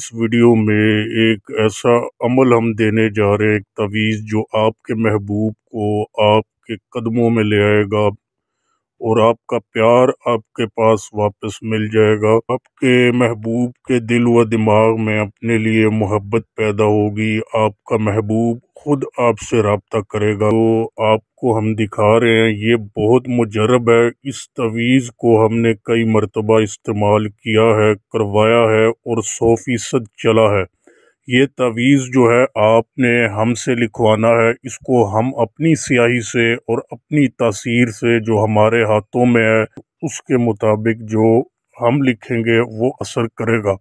اس video میں ایک ایسا عمل ہم دینے جا رہے ہیں ایک تویض جو آپ کے محبوب کو آپ کے قدموں میں لے آئے گا اور آپ کا پیار آپ کے پاس واپس مل جائے گا آپ کے محبوب کے دل و دماغ میں اپنے لیے محبت پیدا ہوگی آپ کا محبوب خود آپ سے رابطہ کرے گا تو آپ کو ہم دکھا رہے ہیں یہ بہت مجرب ہے اس طویض کو ہم نے کئی مرتبہ استعمال کیا ہے کروایا ہے اور سو فیصد چلا ہے یہ تعویز جو ہے آپ نے ہم سے لکھوانا ہے اس کو ہم اپنی سیاہی سے اور اپنی تاثیر سے جو ہمارے ہاتھوں میں ہے اس کے مطابق جو ہم لکھیں گے وہ اثر کرے گا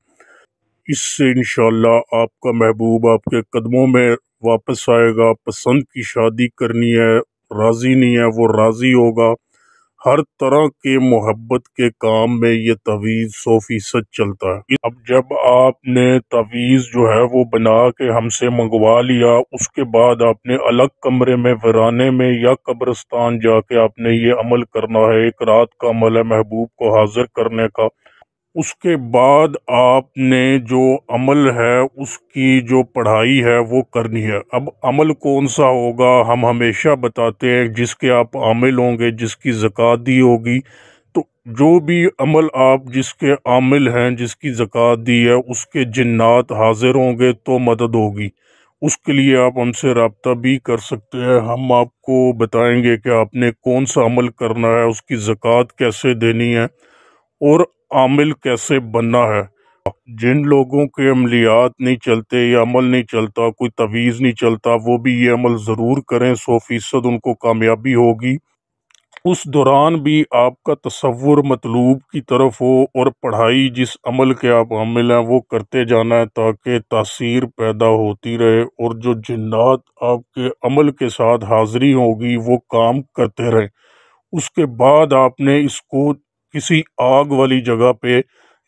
اس سے انشاءاللہ آپ کا محبوب آپ کے قدموں میں واپس آئے گا پسند کی شادی کرنی ہے راضی نہیں ہے وہ راضی ہوگا ہر طرح کے محبت کے کام میں یہ تعویز سو فیصد چلتا ہے اب جب آپ نے تعویز جو ہے وہ بنا کے ہم سے منگوا لیا اس کے بعد آپ نے الگ کمرے میں ورانے میں یا قبرستان جا کے آپ نے یہ عمل کرنا ہے ایک رات کا عمل ہے محبوب کو حاضر کرنے کا اس کے بعد آپ نے جو عمل ہے اس کی جو پڑھائی ہے وہ کرنی ہے اب عمل کون سا ہوگا ہم ہمیشہ بتاتے ہیں جس کے آپ عامل ہوں گے جس کی زکوٰۃ دی ہوگی تو جو بھی عمل آپ جس کے عامل ہیں جس کی زکوٰۃ دی ہے اس کے جنات حاضر ہوں گے تو مدد ہوگی اس کے لیے آپ ہم سے رابطہ بھی کر سکتے ہیں ہم آپ کو بتائیں گے کہ آپ نے کون سا عمل کرنا ہے اس کی زکوٰۃ کیسے دینی ہے اور عامل کیسے بننا ہے جن لوگوں کے عملیات نہیں چلتے یا عمل نہیں چلتا کوئی تویز نہیں چلتا وہ بھی یہ عمل ضرور کریں سو فیصد ان کو کامیابی ہوگی اس دوران بھی آپ کا تصور مطلوب کی طرف ہو اور پڑھائی جس عمل کے آپ عامل ہیں وہ کرتے جانا ہے تاکہ تاثیر پیدا ہوتی رہے اور جو جنات آپ کے عمل کے ساتھ حاضری ہوگی وہ کام کرتے رہیں اس کے بعد آپ نے اس کو کسی آگ والی جگہ پہ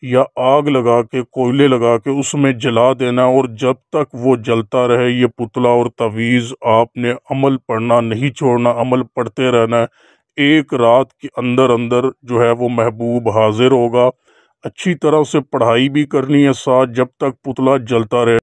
یا آگ لگا کے کوئلے لگا کے اس میں جلا دینا اور جب تک وہ جلتا رہے یہ پتلا اور تعویز آپ نے عمل پڑھنا نہیں چھوڑنا عمل پڑھتے رہنا ایک رات کے اندر اندر جو ہے وہ محبوب حاضر ہوگا اچھی طرح سے پڑھائی بھی کرنی ہے ساتھ جب تک پتلا جلتا رہے